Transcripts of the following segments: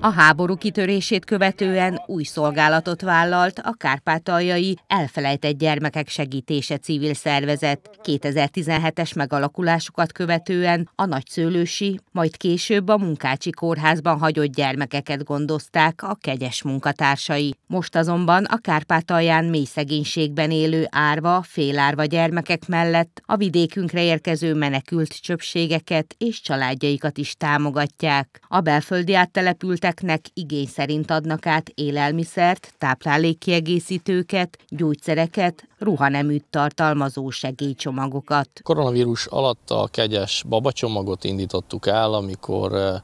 A háború kitörését követően új szolgálatot vállalt a kárpátaljai Elfelejtett Gyermekek Segítése civil szervezet. 2017-es megalakulásukat követően a nagyszőlősi, majd később a munkácsi kórházban hagyott gyermekeket gondozták a kegyes munkatársai. Most azonban a Kárpátalján mély szegénységben élő árva, félárva gyermekek mellett a vidékünkre érkező menekült csöpségeket és családjaikat is támogatják. A belföldi áttelepültek embereknek igény szerint adnak át élelmiszert, táplálékkiegészítőket, gyógyszereket, ruhaneműt tartalmazó segélycsomagokat. Koronavírus alatt a kegyes babacsomagot indítottuk el, amikor eh,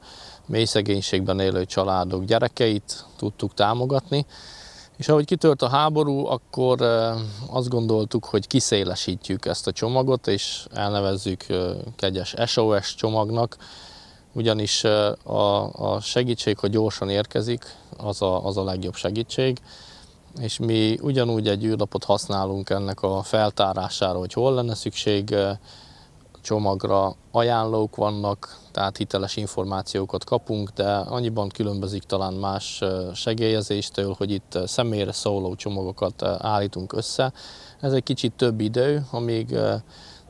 mély szegénységben élő családok gyerekeit tudtuk támogatni, és ahogy kitört a háború, akkor eh, azt gondoltuk, hogy kiszélesítjük ezt a csomagot, és elnevezzük eh, kegyes SOS csomagnak, ugyanis a, a segítség, hogy gyorsan érkezik, az a, az a legjobb segítség, és mi ugyanúgy egy űrlapot használunk ennek a feltárására, hogy hol lenne szükség csomagra, ajánlók vannak, tehát hiteles információkat kapunk, de annyiban különbözik talán más segélyezéstől, hogy itt személyre szóló csomagokat állítunk össze. Ez egy kicsit több idő, amíg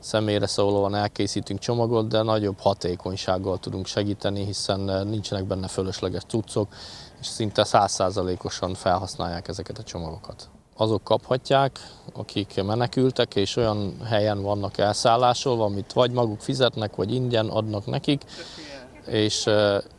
személyre szólóan elkészítünk csomagot, de nagyobb hatékonysággal tudunk segíteni, hiszen eh, nincsenek benne fölösleges cuccok, és szinte százszázalékosan felhasználják ezeket a csomagokat. Azok kaphatják, akik menekültek, és olyan helyen vannak elszállásolva, amit vagy maguk fizetnek, vagy ingyen adnak nekik és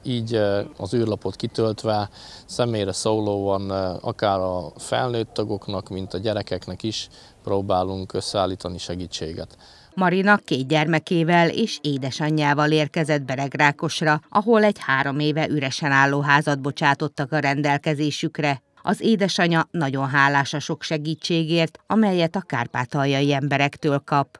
így az űrlapot kitöltve személyre szólóan akár a felnőtt tagoknak, mint a gyerekeknek is próbálunk összeállítani segítséget. Marina két gyermekével és édesanyjával érkezett Beregrákosra, ahol egy három éve üresen álló házat bocsátottak a rendelkezésükre. Az édesanya nagyon hálás a sok segítségért, amelyet a kárpátaljai emberektől kap.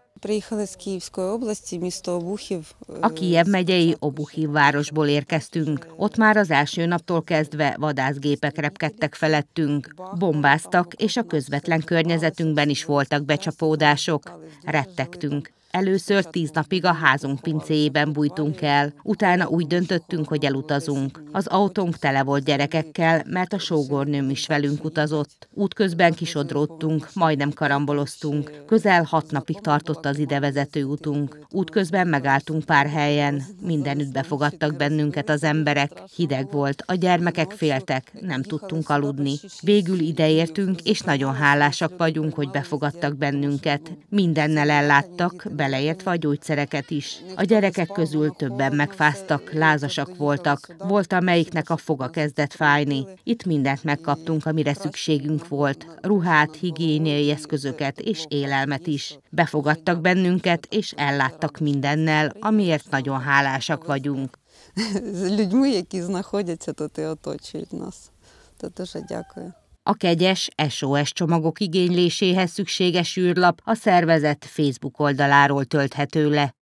A Kiev megyei Obuhiv városból érkeztünk. Ott már az első naptól kezdve vadászgépek repkedtek felettünk. Bombáztak, és a közvetlen környezetünkben is voltak becsapódások. Rettegtünk. Először tíz napig a házunk pincéjében bújtunk el, utána úgy döntöttünk, hogy elutazunk. Az autónk tele volt gyerekekkel, mert a sógornőm is velünk utazott. Útközben kisodródtunk, majdnem karamboloztunk. Közel hat napig tartott az idevezető utunk. Útközben megálltunk pár helyen. Mindenütt befogadtak bennünket az emberek. Hideg volt, a gyermekek féltek, nem tudtunk aludni. Végül ideértünk, és nagyon hálásak vagyunk, hogy befogadtak bennünket. Mindennel elláttak, beleértve a gyógyszereket is. A gyerekek közül többen megfáztak, lázasak voltak, volt amelyiknek a foga kezdett fájni. Itt mindent megkaptunk, amire szükségünk volt. Ruhát, higiéniai eszközöket és élelmet is. Befogadtak bennünket, és elláttak mindennel, amiért nagyon hálásak vagyunk. Ez людьми, які знаходяться тут і оточують нас. То дуже дякую. A kegyes SOS csomagok igényléséhez szükséges űrlap a szervezet Facebook oldaláról tölthető le.